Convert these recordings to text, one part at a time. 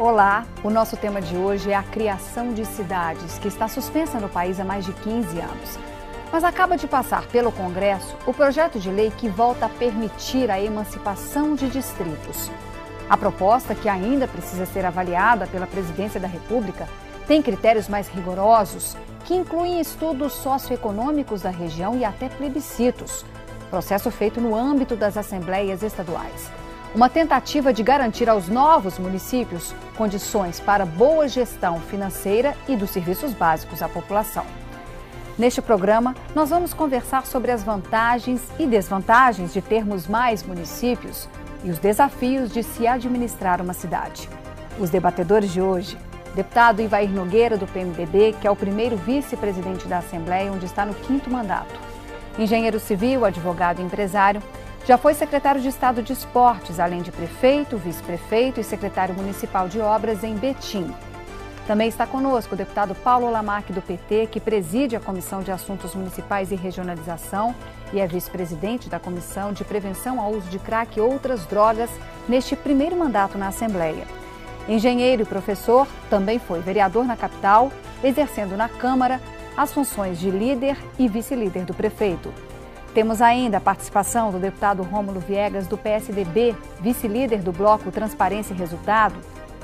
Olá, o nosso tema de hoje é a criação de cidades, que está suspensa no país há mais de 15 anos. Mas acaba de passar pelo Congresso o projeto de lei que volta a permitir a emancipação de distritos. A proposta, que ainda precisa ser avaliada pela Presidência da República, tem critérios mais rigorosos, que incluem estudos socioeconômicos da região e até plebiscitos processo feito no âmbito das assembleias estaduais uma tentativa de garantir aos novos municípios condições para boa gestão financeira e dos serviços básicos à população. Neste programa, nós vamos conversar sobre as vantagens e desvantagens de termos mais municípios e os desafios de se administrar uma cidade. Os debatedores de hoje, deputado Ivair Nogueira, do PMDB, que é o primeiro vice-presidente da Assembleia, onde está no quinto mandato. Engenheiro civil, advogado e empresário, já foi secretário de Estado de Esportes, além de prefeito, vice-prefeito e secretário municipal de obras em Betim. Também está conosco o deputado Paulo Lamarck, do PT, que preside a Comissão de Assuntos Municipais e Regionalização e é vice-presidente da Comissão de Prevenção ao Uso de Crack e Outras Drogas neste primeiro mandato na Assembleia. Engenheiro e professor, também foi vereador na capital, exercendo na Câmara as funções de líder e vice-líder do prefeito. Temos ainda a participação do deputado Rômulo Viegas, do PSDB, vice-líder do bloco Transparência e Resultado,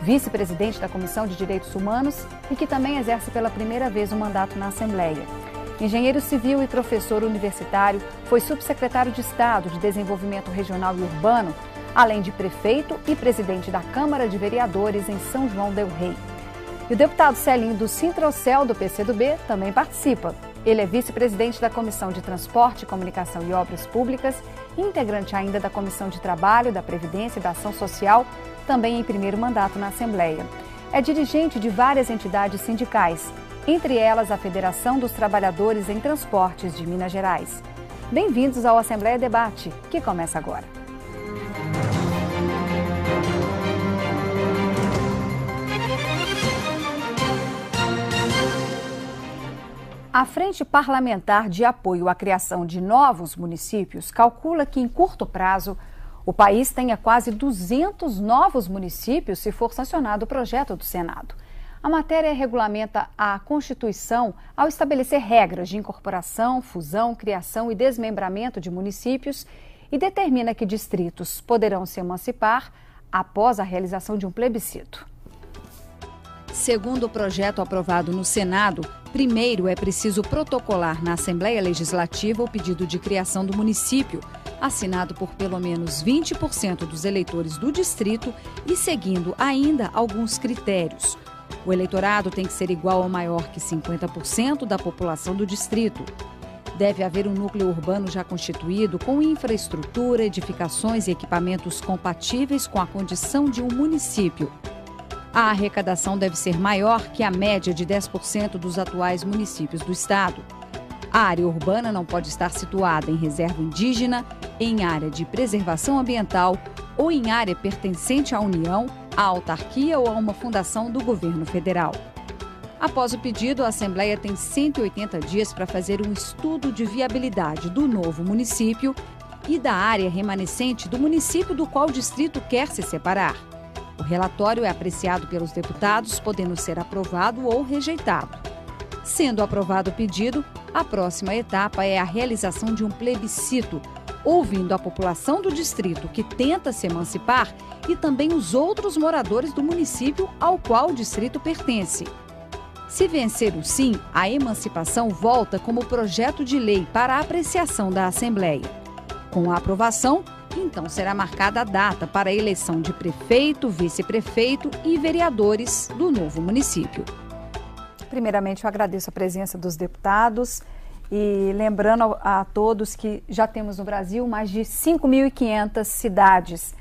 vice-presidente da Comissão de Direitos Humanos e que também exerce pela primeira vez o um mandato na Assembleia. Engenheiro civil e professor universitário, foi subsecretário de Estado de Desenvolvimento Regional e Urbano, além de prefeito e presidente da Câmara de Vereadores em São João del Rei. E o deputado Celinho do Sintrocel, do PCdoB, também participa. Ele é vice-presidente da Comissão de Transporte, Comunicação e Obras Públicas, integrante ainda da Comissão de Trabalho, da Previdência e da Ação Social, também em primeiro mandato na Assembleia. É dirigente de várias entidades sindicais, entre elas a Federação dos Trabalhadores em Transportes de Minas Gerais. Bem-vindos ao Assembleia Debate, que começa agora. A Frente Parlamentar de Apoio à Criação de Novos Municípios calcula que, em curto prazo, o país tenha quase 200 novos municípios se for sancionado o projeto do Senado. A matéria regulamenta a Constituição ao estabelecer regras de incorporação, fusão, criação e desmembramento de municípios e determina que distritos poderão se emancipar após a realização de um plebiscito. Segundo o projeto aprovado no Senado, primeiro é preciso protocolar na Assembleia Legislativa o pedido de criação do município, assinado por pelo menos 20% dos eleitores do distrito e seguindo ainda alguns critérios. O eleitorado tem que ser igual ou maior que 50% da população do distrito. Deve haver um núcleo urbano já constituído com infraestrutura, edificações e equipamentos compatíveis com a condição de um município a arrecadação deve ser maior que a média de 10% dos atuais municípios do estado. A área urbana não pode estar situada em reserva indígena, em área de preservação ambiental ou em área pertencente à União, à autarquia ou a uma fundação do governo federal. Após o pedido, a Assembleia tem 180 dias para fazer um estudo de viabilidade do novo município e da área remanescente do município do qual o distrito quer se separar. O relatório é apreciado pelos deputados, podendo ser aprovado ou rejeitado. Sendo aprovado o pedido, a próxima etapa é a realização de um plebiscito, ouvindo a população do distrito que tenta se emancipar e também os outros moradores do município ao qual o distrito pertence. Se vencer o sim, a emancipação volta como projeto de lei para apreciação da Assembleia. Com a aprovação, então será marcada a data para a eleição de prefeito, vice-prefeito e vereadores do novo município. Primeiramente, eu agradeço a presença dos deputados e lembrando a todos que já temos no Brasil mais de 5.500 cidades.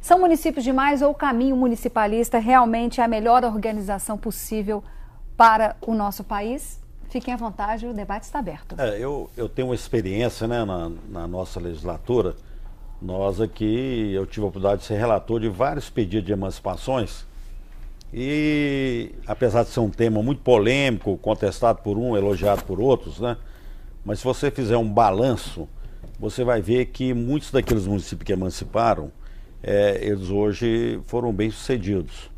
São municípios demais ou o caminho municipalista realmente é a melhor organização possível para o nosso país? Fiquem à vontade, o debate está aberto. É, eu, eu tenho uma experiência né, na, na nossa legislatura nós aqui, eu tive a oportunidade de ser relator de vários pedidos de emancipações. E apesar de ser um tema muito polêmico, contestado por um, elogiado por outros, né? Mas se você fizer um balanço, você vai ver que muitos daqueles municípios que emanciparam, é, eles hoje foram bem sucedidos.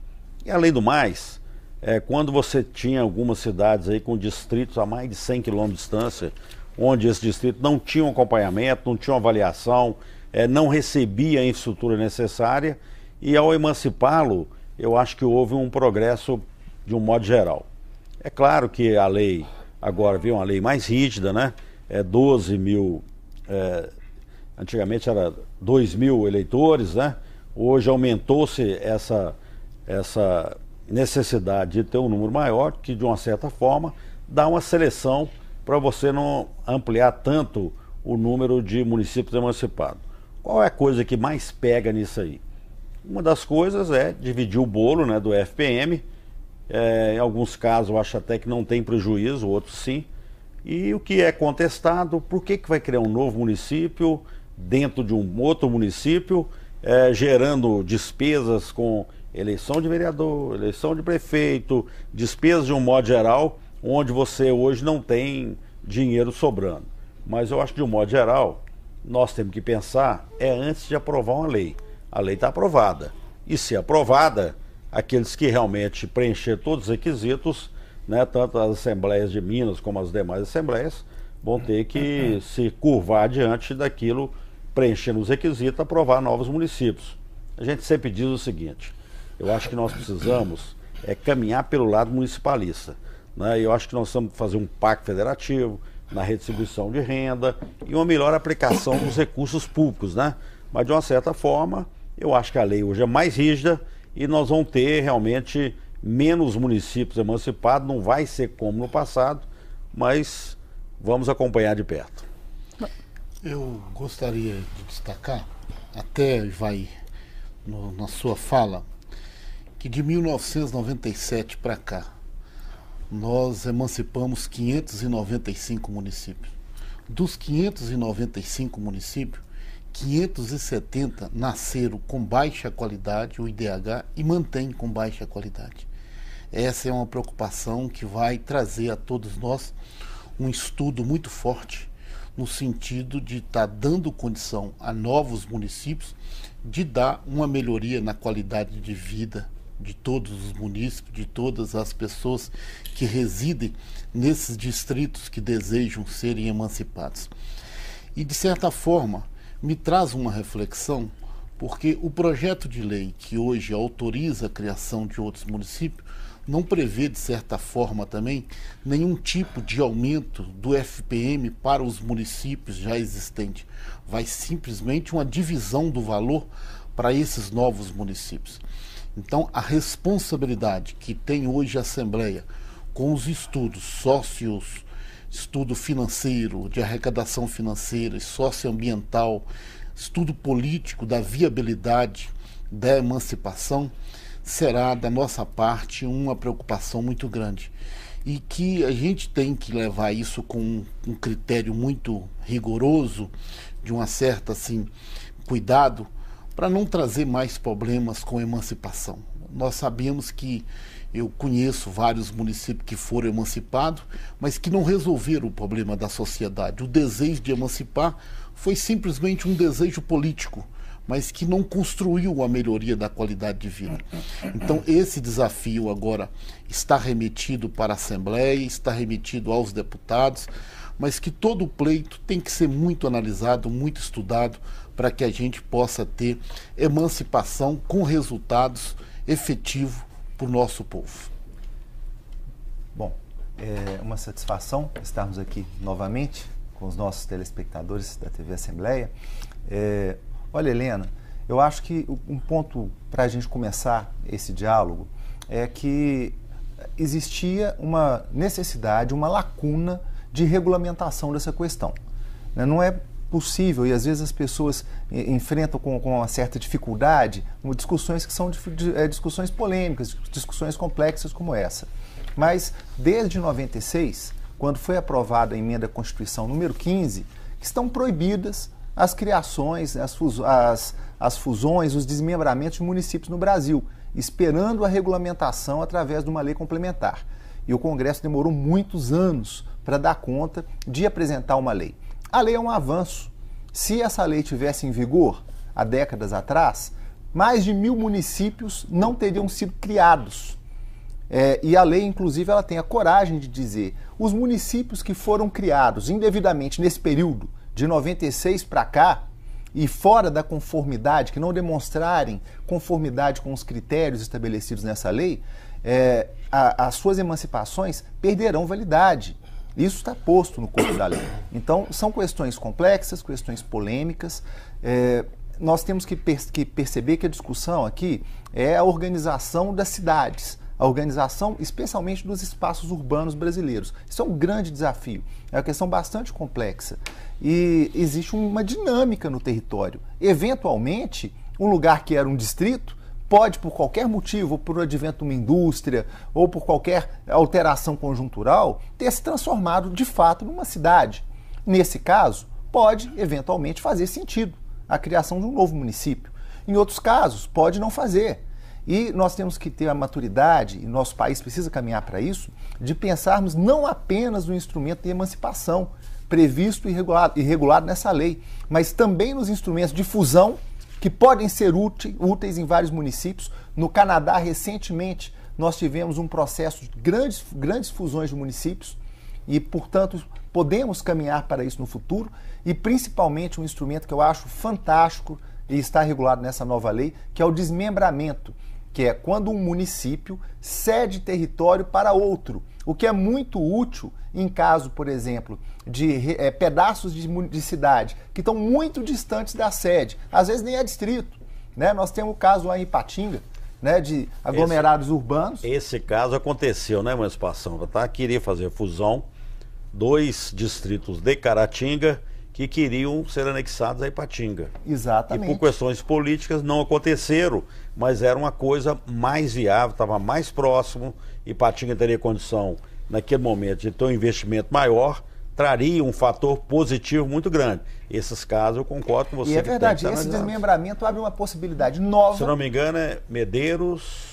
E além do mais, é, quando você tinha algumas cidades aí com distritos a mais de 100 quilômetros de distância, onde esse distrito não tinha um acompanhamento, não tinha uma avaliação, é, não recebia a infraestrutura necessária e ao emancipá-lo, eu acho que houve um progresso de um modo geral. É claro que a lei agora veio uma lei mais rígida, né? É 12 mil, é, antigamente era 2 mil eleitores, né? Hoje aumentou-se essa, essa necessidade de ter um número maior, que de uma certa forma dá uma seleção para você não ampliar tanto o número de municípios emancipados. Qual é a coisa que mais pega nisso aí? Uma das coisas é dividir o bolo né, do FPM. É, em alguns casos eu acho até que não tem prejuízo, outros sim. E o que é contestado, por que, que vai criar um novo município dentro de um outro município, é, gerando despesas com eleição de vereador, eleição de prefeito, despesas de um modo geral, onde você hoje não tem dinheiro sobrando. Mas eu acho que de um modo geral, nós temos que pensar é antes de aprovar uma lei. A lei está aprovada. E se aprovada, aqueles que realmente preencher todos os requisitos, né, tanto as assembleias de Minas como as demais assembleias, vão ter que uhum. se curvar diante daquilo, preenchendo os requisitos, aprovar novos municípios. A gente sempre diz o seguinte: eu acho que nós precisamos é caminhar pelo lado municipalista. Né? Eu acho que nós precisamos fazer um pacto federativo, na redistribuição de renda e uma melhor aplicação dos recursos públicos, né? Mas de uma certa forma, eu acho que a lei hoje é mais rígida e nós vamos ter realmente menos municípios emancipados, não vai ser como no passado, mas vamos acompanhar de perto. Eu gostaria de destacar, até vai no, na sua fala, que de 1997 para cá, nós emancipamos 595 municípios. Dos 595 municípios, 570 nasceram com baixa qualidade, o IDH, e mantém com baixa qualidade. Essa é uma preocupação que vai trazer a todos nós um estudo muito forte no sentido de estar tá dando condição a novos municípios de dar uma melhoria na qualidade de vida de todos os municípios, de todas as pessoas que residem nesses distritos que desejam serem emancipados. E, de certa forma, me traz uma reflexão, porque o projeto de lei que hoje autoriza a criação de outros municípios não prevê, de certa forma também, nenhum tipo de aumento do FPM para os municípios já existentes. Vai simplesmente uma divisão do valor para esses novos municípios. Então, a responsabilidade que tem hoje a Assembleia com os estudos sócios, estudo financeiro, de arrecadação financeira e socioambiental, estudo político da viabilidade da emancipação, será da nossa parte uma preocupação muito grande. E que a gente tem que levar isso com um critério muito rigoroso, de uma certa assim cuidado, para não trazer mais problemas com emancipação. Nós sabemos que eu conheço vários municípios que foram emancipados, mas que não resolveram o problema da sociedade. O desejo de emancipar foi simplesmente um desejo político, mas que não construiu a melhoria da qualidade de vida. Então, esse desafio agora está remetido para a Assembleia, está remetido aos deputados, mas que todo pleito tem que ser muito analisado, muito estudado, para que a gente possa ter emancipação com resultados efetivos para o nosso povo. Bom, é uma satisfação estarmos aqui novamente com os nossos telespectadores da TV Assembleia. É, olha, Helena, eu acho que um ponto para a gente começar esse diálogo é que existia uma necessidade, uma lacuna de regulamentação dessa questão. Né? Não é possível e às vezes as pessoas eh, enfrentam com, com uma certa dificuldade discussões que são eh, discussões polêmicas, discussões complexas como essa. Mas desde 96, quando foi aprovada a emenda à Constituição número 15, estão proibidas as criações, as, as, as fusões, os desmembramentos de municípios no Brasil, esperando a regulamentação através de uma lei complementar. E o Congresso demorou muitos anos para dar conta de apresentar uma lei. A lei é um avanço. Se essa lei tivesse em vigor há décadas atrás, mais de mil municípios não teriam sido criados. É, e a lei, inclusive, ela tem a coragem de dizer: os municípios que foram criados indevidamente nesse período, de 96 para cá, e fora da conformidade, que não demonstrarem conformidade com os critérios estabelecidos nessa lei, é, a, as suas emancipações perderão validade. Isso está posto no corpo da lei. Então, são questões complexas, questões polêmicas. É, nós temos que, per que perceber que a discussão aqui é a organização das cidades, a organização especialmente dos espaços urbanos brasileiros. Isso é um grande desafio, é uma questão bastante complexa. E existe uma dinâmica no território. Eventualmente, um lugar que era um distrito pode, por qualquer motivo, por um advento de uma indústria ou por qualquer alteração conjuntural, ter se transformado de fato numa cidade. Nesse caso, pode eventualmente fazer sentido a criação de um novo município. Em outros casos, pode não fazer. E nós temos que ter a maturidade, e nosso país precisa caminhar para isso, de pensarmos não apenas no instrumento de emancipação previsto e regulado, e regulado nessa lei, mas também nos instrumentos de fusão que podem ser úteis em vários municípios. No Canadá, recentemente, nós tivemos um processo de grandes, grandes fusões de municípios e, portanto, podemos caminhar para isso no futuro. E principalmente um instrumento que eu acho fantástico e está regulado nessa nova lei, que é o desmembramento que é quando um município cede território para outro, o que é muito útil em caso, por exemplo, de é, pedaços de, de, cidade que estão muito distantes da sede, às vezes nem é distrito. Né? Nós temos o caso lá em Ipatinga, né, de aglomerados esse, urbanos. Esse caso aconteceu, né, emancipação? Tá? Queria fazer fusão, dois distritos de Caratinga que queriam ser anexados a Ipatinga. Exatamente. E por questões políticas não aconteceram, mas era uma coisa mais viável, estava mais próximo. Ipatinga teria condição, naquele momento, de ter um investimento maior, traria um fator positivo muito grande. Esses casos eu concordo com você. E é verdade, esse desmembramento abre uma possibilidade nova. Se não me engano, é Medeiros.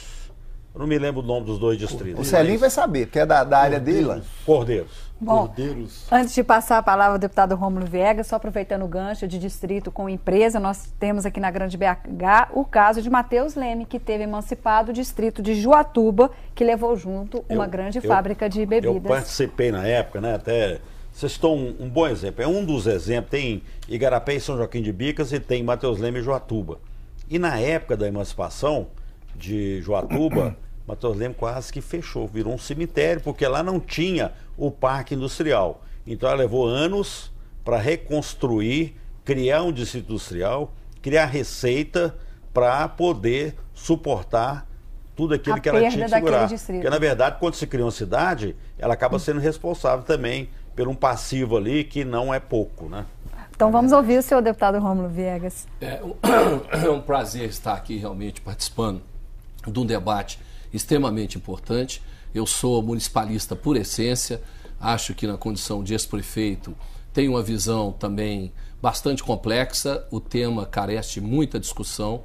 Eu não me lembro o nome dos dois distritos. O Celinho vai saber, porque é da, da área dele. Cordeiros. Bom, Cordeiros. antes de passar a palavra ao deputado Rômulo Viegas, só aproveitando o gancho de distrito com empresa, nós temos aqui na Grande BH o caso de Matheus Leme, que teve emancipado o distrito de Juatuba, que levou junto uma eu, grande eu, fábrica de bebidas. Eu participei na época, né? Até. Vocês estão um, um, bom exemplo. É um dos exemplos. Tem Igarapé e São Joaquim de Bicas e tem Matheus Leme e Joatuba. E na época da emancipação de Joatuba. Matheus Leme quase que fechou, virou um cemitério, porque lá não tinha o parque industrial. Então ela levou anos para reconstruir, criar um distrito industrial, criar receita para poder suportar tudo aquilo a que ela tinha que segurar. Distrito. Porque, na verdade, quando se cria uma cidade, ela acaba sendo responsável também por um passivo ali que não é pouco, né? Então vamos ouvir o senhor deputado Rômulo Viegas. É um, é um prazer estar aqui realmente participando de um debate extremamente importante. Eu sou municipalista por essência, acho que na condição de ex-prefeito tem uma visão também bastante complexa, o tema carece de muita discussão.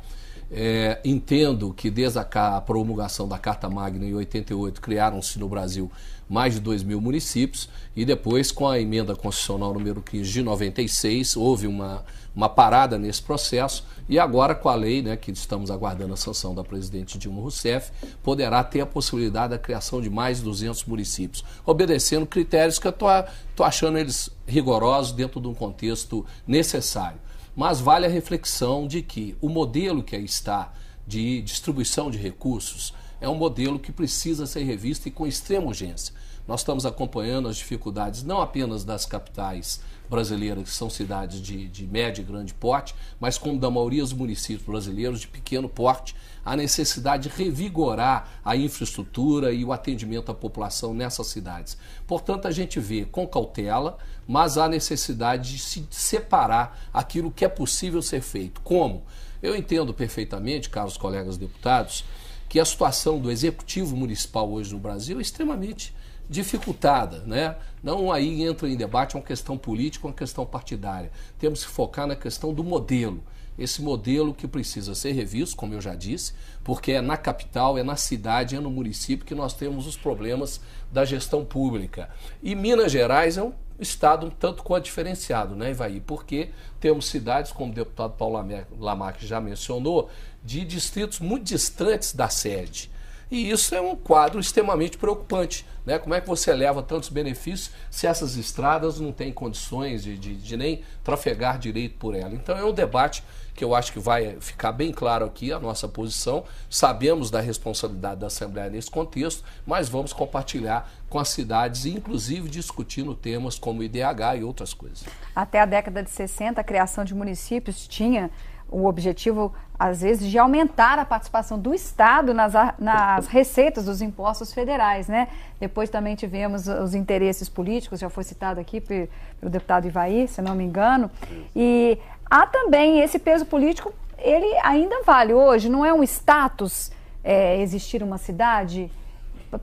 É, entendo que desde a, a, promulgação da Carta Magna em 88 criaram-se no Brasil mais de 2 mil municípios e depois com a emenda constitucional número 15 de 96 houve uma, uma parada nesse processo e agora com a lei né, que estamos aguardando a sanção da presidente Dilma Rousseff poderá ter a possibilidade da criação de mais de 200 municípios obedecendo critérios que eu estou achando eles rigorosos dentro de um contexto necessário. Mas vale a reflexão de que o modelo que aí está de distribuição de recursos é um modelo que precisa ser revisto e com extrema urgência. Nós estamos acompanhando as dificuldades não apenas das capitais brasileiras, que são cidades de, de médio e grande porte, mas como da maioria dos municípios brasileiros de pequeno porte a necessidade de revigorar a infraestrutura e o atendimento à população nessas cidades. Portanto, a gente vê com cautela, mas há necessidade de se separar aquilo que é possível ser feito. Como? Eu entendo perfeitamente, caros colegas deputados, que a situação do executivo municipal hoje no Brasil é extremamente dificultada, né? Não aí entra em debate uma questão política, uma questão partidária. Temos que focar na questão do modelo esse modelo que precisa ser revisto, como eu já disse, porque é na capital, é na cidade, é no município que nós temos os problemas da gestão pública. E Minas Gerais é um estado um tanto quanto diferenciado, né, Ivaí? Porque temos cidades, como o deputado Paulo Lamarck já mencionou, de distritos muito distantes da sede. E isso é um quadro extremamente preocupante. Né? Como é que você leva tantos benefícios se essas estradas não têm condições de, de, de nem trafegar direito por ela? Então é um debate que eu acho que vai ficar bem claro aqui a nossa posição. Sabemos da responsabilidade da Assembleia nesse contexto, mas vamos compartilhar com as cidades, inclusive discutindo temas como IDH e outras coisas. Até a década de 60, a criação de municípios tinha o objetivo, às vezes, de aumentar a participação do Estado nas, nas receitas dos impostos federais. Né? Depois também tivemos os interesses políticos, já foi citado aqui pelo deputado Ivaí, se não me engano. E há também esse peso político, ele ainda vale hoje, não é um status é, existir uma cidade?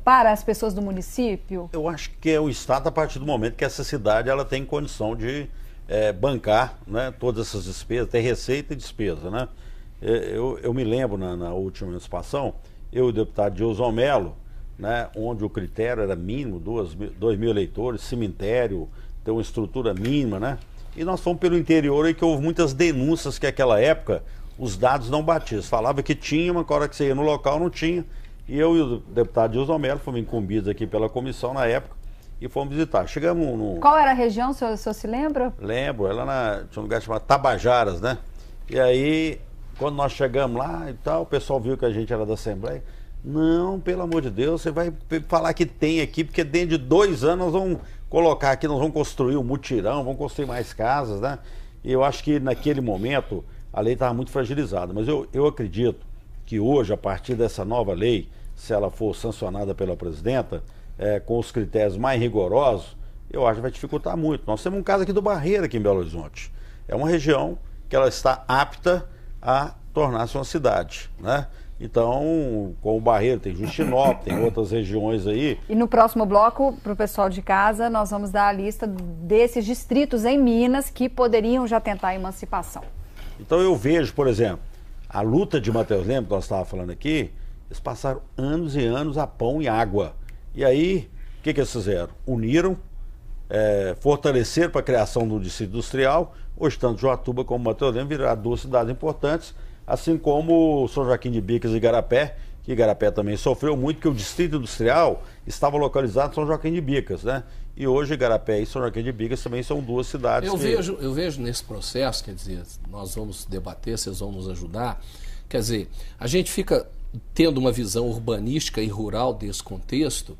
para as pessoas do município? Eu acho que é o Estado a partir do momento que essa cidade ela tem condição de é, bancar né, todas essas despesas, tem receita e despesa. Né? É, eu, eu me lembro na, na última emancipação, eu e o deputado Dilson Mello, né, onde o critério era mínimo, 2 mil eleitores, cemitério, ter uma estrutura mínima, né? E nós fomos pelo interior e que houve muitas denúncias que naquela época os dados não batiam. Falava que tinha, mas na hora que você ia no local não tinha. E eu e o deputado Dilson Mello fomos incumbidos aqui pela comissão na época e fomos visitar. Chegamos no. Qual era a região, o senhor, o senhor se lembra? Lembro, ela é na, tinha um lugar chamado Tabajaras, né? E aí, quando nós chegamos lá e tal, o pessoal viu que a gente era da Assembleia. Não, pelo amor de Deus, você vai falar que tem aqui, porque dentro de dois anos nós vamos colocar aqui, nós vamos construir um mutirão, vamos construir mais casas, né? E eu acho que naquele momento a lei estava muito fragilizada, mas eu, eu acredito que hoje, a partir dessa nova lei, se ela for sancionada pela presidenta, é, com os critérios mais rigorosos, eu acho que vai dificultar muito. Nós temos um caso aqui do Barreira, aqui em Belo Horizonte. É uma região que ela está apta a tornar-se uma cidade, né? Então, com o Barreiro, tem Justinópolis, tem outras regiões aí. E no próximo bloco, para o pessoal de casa, nós vamos dar a lista desses distritos em Minas que poderiam já tentar a emancipação. Então eu vejo, por exemplo, a luta de Matheus Leme, que nós estávamos falando aqui, eles passaram anos e anos a pão e água. E aí, o que, que eles fizeram? Uniram, é, fortaleceram para a criação do distrito industrial, hoje tanto Joatuba como Matorim viraram duas cidades importantes, assim como São Joaquim de Bicas e Garapé, que Garapé também sofreu muito, porque o distrito industrial estava localizado em São Joaquim de Bicas, né? E hoje Garapé e São Joaquim de Bicas também são duas cidades. Eu, que... vejo, eu vejo nesse processo, quer dizer, nós vamos debater, vocês vão nos ajudar. Quer dizer, a gente fica tendo uma visão urbanística e rural desse contexto,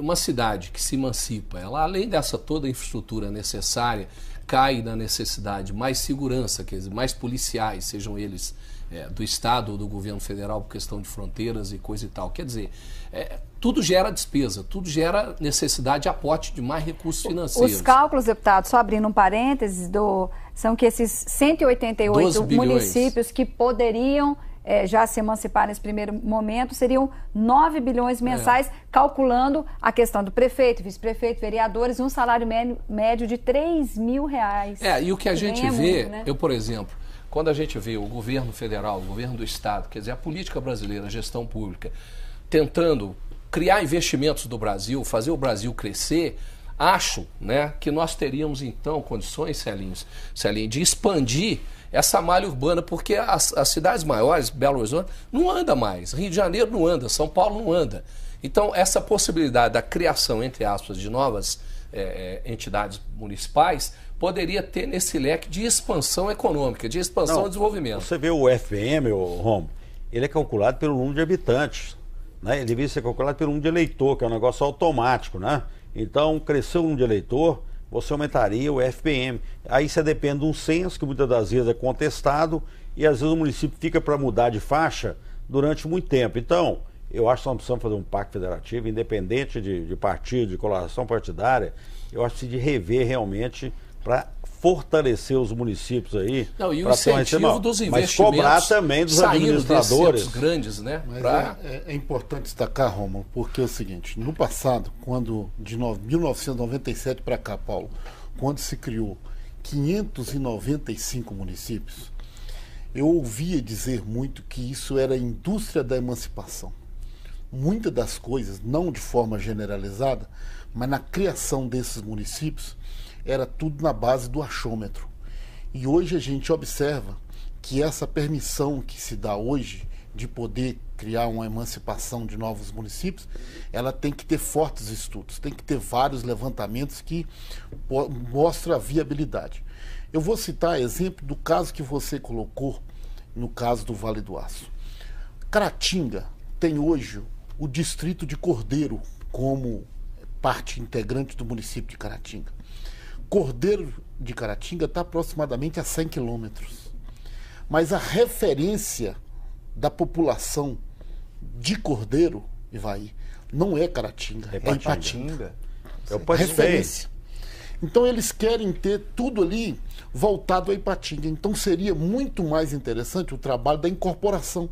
uma cidade que se emancipa, ela além dessa toda a infraestrutura necessária, cai na necessidade de mais segurança, quer dizer, mais policiais, sejam eles é, do Estado ou do governo federal por questão de fronteiras e coisa e tal. Quer dizer, é, tudo gera despesa, tudo gera necessidade de aporte de mais recursos financeiros. Os cálculos, deputado, só abrindo um parênteses, do, são que esses 188 municípios que poderiam é, já se emancipar nesse primeiro momento, seriam 9 bilhões é. mensais, é. calculando a questão do prefeito, vice-prefeito, vereadores, um salário médio de 3 mil reais. É, e o que a gente vê, muito, né? eu, por exemplo, quando a gente vê o governo federal, o governo do Estado, quer dizer, a política brasileira, a gestão pública, tentando criar investimentos do Brasil, fazer o Brasil crescer, acho né, que nós teríamos então condições, Celinho, de expandir essa malha urbana, porque as, as cidades maiores, Belo Horizonte, não anda mais. Rio de Janeiro não anda, São Paulo não anda. Então, essa possibilidade da criação, entre aspas, de novas é, entidades municipais poderia ter nesse leque de expansão econômica, de expansão e desenvolvimento. Você vê o o Rom, ele é calculado pelo número de habitantes. Né? Ele devia ser calculado pelo número de eleitor, que é um negócio automático. Né? Então, cresceu o número de eleitor, você aumentaria o FPM. Aí você depende de um censo, que muitas das vezes é contestado, e às vezes o município fica para mudar de faixa durante muito tempo. Então, eu acho que nós precisamos fazer um pacto federativo, independente de, de partido, de coloração partidária, eu acho que de rever realmente para fortalecer os municípios aí. Não, e o incentivo uma... dos investimentos. Mas cobrar também dos administradores. grandes, né? Pra... É, é, é, importante destacar, Romulo, porque é o seguinte, no passado, quando de 1997 para cá, Paulo, quando se criou 595 municípios, eu ouvia dizer muito que isso era a indústria da emancipação. Muitas das coisas, não de forma generalizada, mas na criação desses municípios, era tudo na base do achômetro. E hoje a gente observa que essa permissão que se dá hoje de poder criar uma emancipação de novos municípios, ela tem que ter fortes estudos, tem que ter vários levantamentos que mostram a viabilidade. Eu vou citar exemplo do caso que você colocou no caso do Vale do Aço. Caratinga tem hoje o distrito de Cordeiro como parte integrante do município de Caratinga. Cordeiro de Caratinga está aproximadamente a 100 quilômetros. Mas a referência da população de Cordeiro, Ivaí, não é Caratinga, é, é Ipatinga. É referência. Então eles querem ter tudo ali voltado a Ipatinga. Então seria muito mais interessante o trabalho da incorporação,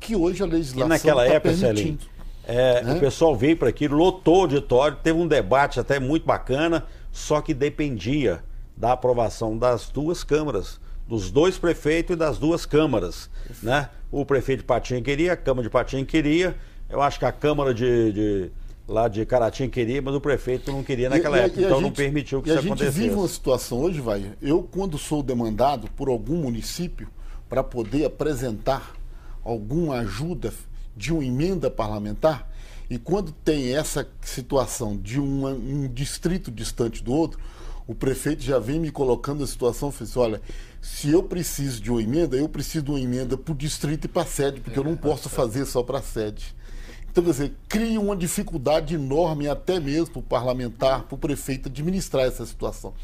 que hoje a legislação e naquela tá época, permitindo. Celinho, é, né? O pessoal veio para aqui, lotou o auditório, teve um debate até muito bacana só que dependia da aprovação das duas câmaras, dos dois prefeitos e das duas câmaras. Né? O prefeito de Patinho queria, a Câmara de Patinho queria, eu acho que a Câmara de, de lá de Caratinga queria, mas o prefeito não queria naquela e, época, e então gente, não permitiu que isso acontecesse. A gente vive uma situação hoje, vai. Eu quando sou demandado por algum município para poder apresentar alguma ajuda de uma emenda parlamentar, e quando tem essa situação de um, um distrito distante do outro, o prefeito já vem me colocando a situação, fez, assim, olha, se eu preciso de uma emenda, eu preciso de uma emenda para o distrito e para a sede, porque eu não é, posso é. fazer só para a sede. Então, quer dizer, cria uma dificuldade enorme até mesmo para o parlamentar, para o prefeito administrar essa situação.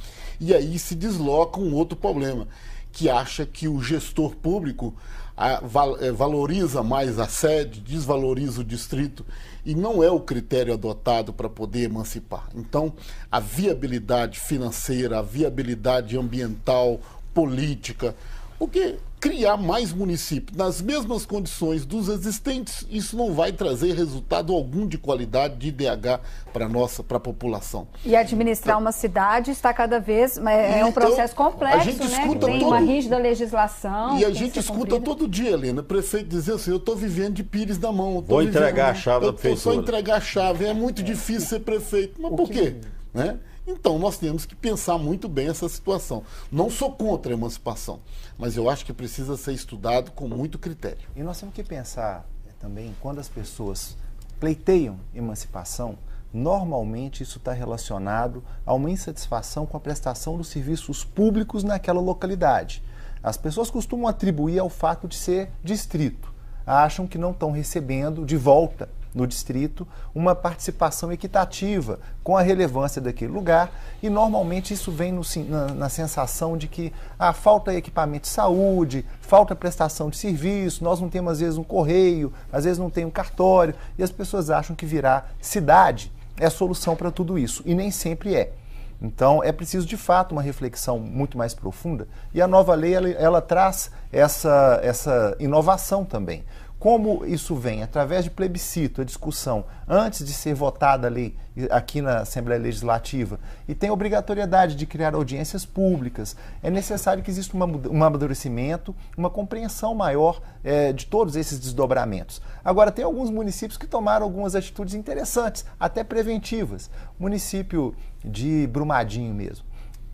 E aí se desloca um outro problema, que acha que o gestor público eh, valoriza mais a sede, desvaloriza o distrito e não é o critério adotado para poder emancipar. Então, a viabilidade financeira, a viabilidade ambiental, política, porque criar mais municípios nas mesmas condições dos existentes, isso não vai trazer resultado algum de qualidade de IDH para nossa para a população. E administrar então, uma cidade está cada vez né, é um então, processo complexo, a gente né, escuta né? Tem todo... uma rígida legislação. E a gente escuta todo dia, Helena, prefeito dizer assim: eu estou vivendo de pires na mão. Vou entregar a chave da prefeitura. Só entregar a chave é muito é. difícil ser prefeito, mas o por quê? Que... Né? Então nós temos que pensar muito bem essa situação. Não sou contra a emancipação, mas eu acho que precisa ser estudado com muito critério. E nós temos que pensar eh, também quando as pessoas pleiteiam emancipação, normalmente isso está relacionado a uma insatisfação com a prestação dos serviços públicos naquela localidade. As pessoas costumam atribuir ao fato de ser distrito. Acham que não estão recebendo de volta no distrito uma participação equitativa com a relevância daquele lugar e normalmente isso vem no, na, na, sensação de que ah, falta equipamento de saúde, falta prestação de serviço, nós não temos às vezes um correio, às vezes não tem um cartório e as pessoas acham que virar cidade é a solução para tudo isso e nem sempre é. Então é preciso de fato uma reflexão muito mais profunda e a nova lei ela, ela traz essa, essa inovação também. Como isso vem? Através de plebiscito, a discussão, antes de ser votada a lei aqui na Assembleia Legislativa, e tem obrigatoriedade de criar audiências públicas, é necessário que exista um amadurecimento, uma compreensão maior é, de todos esses desdobramentos. Agora, tem alguns municípios que tomaram algumas atitudes interessantes, até preventivas. município de Brumadinho mesmo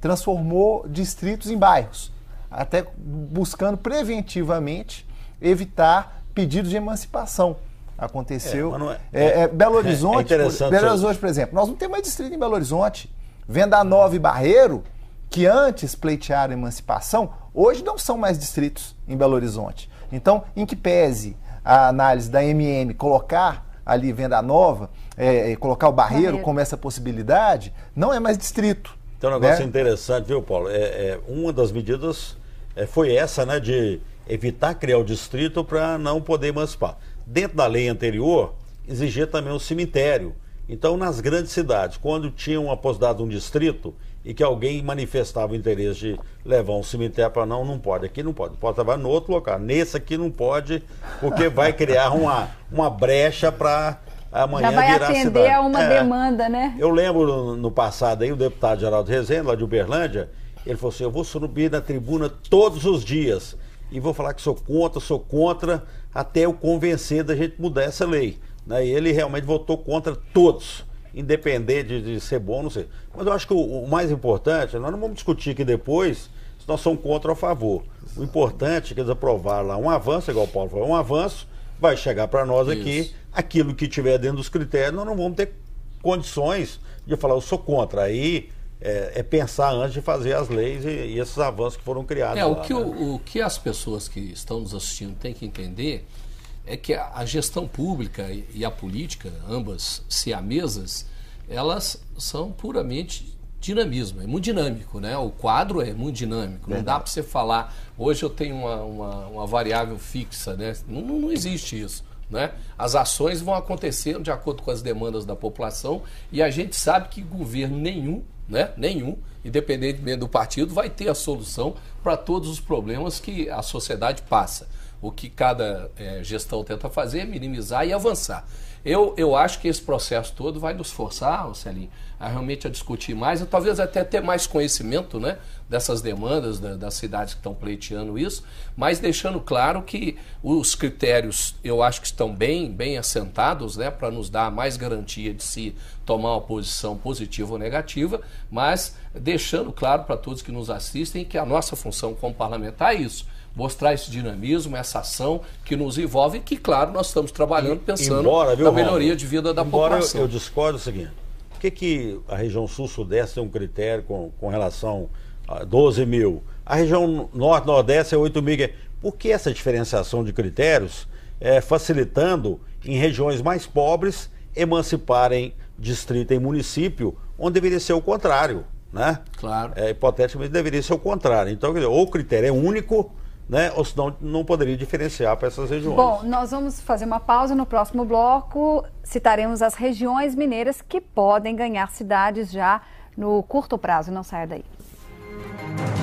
transformou distritos em bairros, até buscando preventivamente evitar pedidos de emancipação. Aconteceu. É, é-, é, é, Belo é Horizonte. Por, Belo Horizonte, por exemplo. Nós não temos mais distrito em Belo Horizonte. Venda Nova e Barreiro, que antes pleitearam emancipação, hoje não são mais distritos em Belo Horizonte. Então, em que pese a análise da MM colocar ali Venda Nova, é, colocar o barreiro, barreiro, como essa possibilidade, não é mais distrito. Então, um negócio né? interessante, viu, Paulo? É, é, uma das medidas foi essa, né, de evitar criar o distrito para não poder emancipar. Dentro da lei anterior, exigia também um cemitério. Então, nas grandes cidades, quando tinham aposentado um distrito e que alguém manifestava o interesse de levar um cemitério para não, não pode, aqui não pode, pode trabalhar no outro local. Nesse aqui não pode, porque vai criar uma, uma brecha para amanhã Já vai atender a uma é, demanda, né? Eu lembro no passado aí, o deputado Geraldo Rezende, lá de Uberlândia, ele falou assim: eu vou subir na tribuna todos os dias e vou falar que sou contra, sou contra, até eu convencer da gente mudar essa lei. Né? E ele realmente votou contra todos, independente de, de ser bom ou não sei. Mas eu acho que o, o, mais importante, nós não vamos discutir aqui depois se nós somos contra ou a favor. O importante é que eles aprovaram lá um avanço, igual o Paulo falou, um avanço, vai chegar para nós Isso. aqui, aquilo que tiver dentro dos critérios, nós não vamos ter condições de falar, eu sou contra. Aí é, é, pensar antes de fazer as leis e, e esses avanços que foram criados. É, lá, o, que né? o, o, que as pessoas que estão nos assistindo têm que entender é que a, a gestão pública e, e a política, ambas siamesas, elas são puramente dinamismo, é muito dinâmico, né? O quadro é muito dinâmico. Verdade. Não dá para você falar, hoje eu tenho uma, uma, uma variável fixa, né? Não, não, existe isso. Né? As ações vão acontecer de acordo com as demandas da população e a gente sabe que governo nenhum né? nenhum, independentemente do partido, vai ter a solução para todos os problemas que a sociedade passa. O que cada é, gestão tenta fazer é minimizar e avançar. Eu, eu acho que esse processo todo vai nos forçar, Marcelinho, a realmente a discutir mais e talvez até ter mais conhecimento né, dessas demandas das cidades que estão pleiteando isso, mas deixando claro que os critérios eu acho que estão bem, bem assentados né, para nos dar mais garantia de se tomar uma posição positiva ou negativa, mas deixando claro para todos que nos assistem que a nossa função como parlamentar é isso mostrar esse dinamismo, essa ação que nos envolve e que, claro, nós estamos trabalhando pensando Embora, viu, na melhoria de vida da Embora população. Agora eu, eu discordo o seguinte, por que, que a região sul-sudeste tem um critério com, com relação a 12 mil? A região norte-nordeste é 8 mil. Por que essa diferenciação de critérios é, facilitando em regiões mais pobres emanciparem distrito e município, onde deveria ser o contrário? Né? Claro. É, hipoteticamente deveria ser o contrário. Então, dizer, ou o critério é único né? Ou senão não poderia diferenciar para essas regiões. Bom, nós vamos fazer uma pausa no próximo bloco. Citaremos as regiões mineiras que podem ganhar cidades já no curto prazo. Não saia daí.